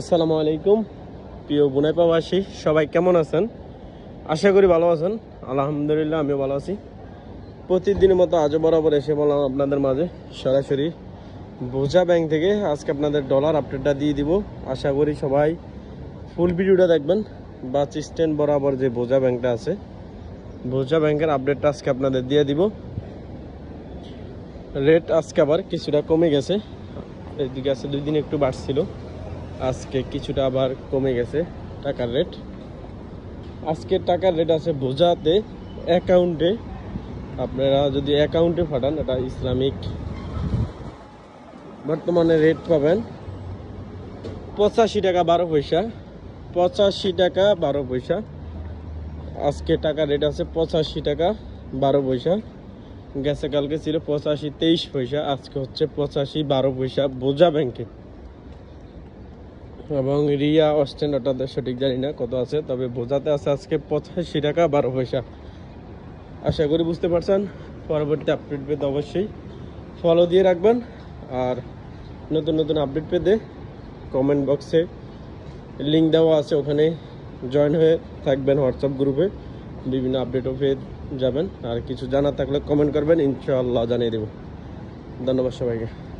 আসসালামু আলাইকুম প্রিয় বুনাইপাবাসী সবাই কেমন আছেন আশা করি ভালো আছেন আলহামদুলিল্লাহ আমিও ভালো আছি প্রতিদিনের মতো আজও বরাবর এসে বললাম আপনাদের মাঝে সরাসরি বোঝা ব্যাংক থেকে আজকে আপনাদের ডলার আপডেটটা দিয়ে দিব আশা করি সবাই ফুল ভিডিওটা দেখবেন বাস স্ট্যান্ড বরাবর যে বোঝা ব্যাংকটা আছে বোঝা ব্যাংকের আপডেটটা আজকে আপনাদের দিয়ে দিব রেট আজকে আবার কিছুটা কমে গেছে এদিকে আছে দুই দিন একটু বাড়ছিল আজকে কিছুটা আবার কমে গেছে টাকার রেট আজকে টাকার রেট আছে বোঝাতে অ্যাকাউন্টে আপনারা যদি অ্যাকাউন্টে ফাটান এটা ইসলামিক বর্তমানে রেট পাবেন পঁচাশি টাকা বারো পয়সা পঁচাশি টাকা বারো পয়সা আজকে টাকার রেট আছে পঁচাশি টাকা বারো পয়সা গেছে কালকে ছিল পঁচাশি তেইশ পয়সা আজকে হচ্ছে পঁচাশি বারো পয়সা বোঝা ব্যাংকে এবং রিয়া অস্টেন্ড অর্থাৎ সঠিক জানি না কত আছে তবে বোঝাতে আছে আজকে পঁচাশি টাকা বারো পয়সা আশা করি বুঝতে পারছেন পরবর্তী আপডেট পেতে অবশ্যই ফলো দিয়ে রাখবেন আর নতুন নতুন আপডেট পেতে কমেন্ট বক্সে লিঙ্ক দেওয়া আছে ওখানে জয়েন হয়ে থাকবেন হোয়াটসঅ্যাপ গ্রুপে বিভিন্ন আপডেটও পেয়ে যাবেন আর কিছু জানার থাকলে কমেন্ট করবেন ইনশাআল্লাহ জানিয়ে দেব ধন্যবাদ সবাইকে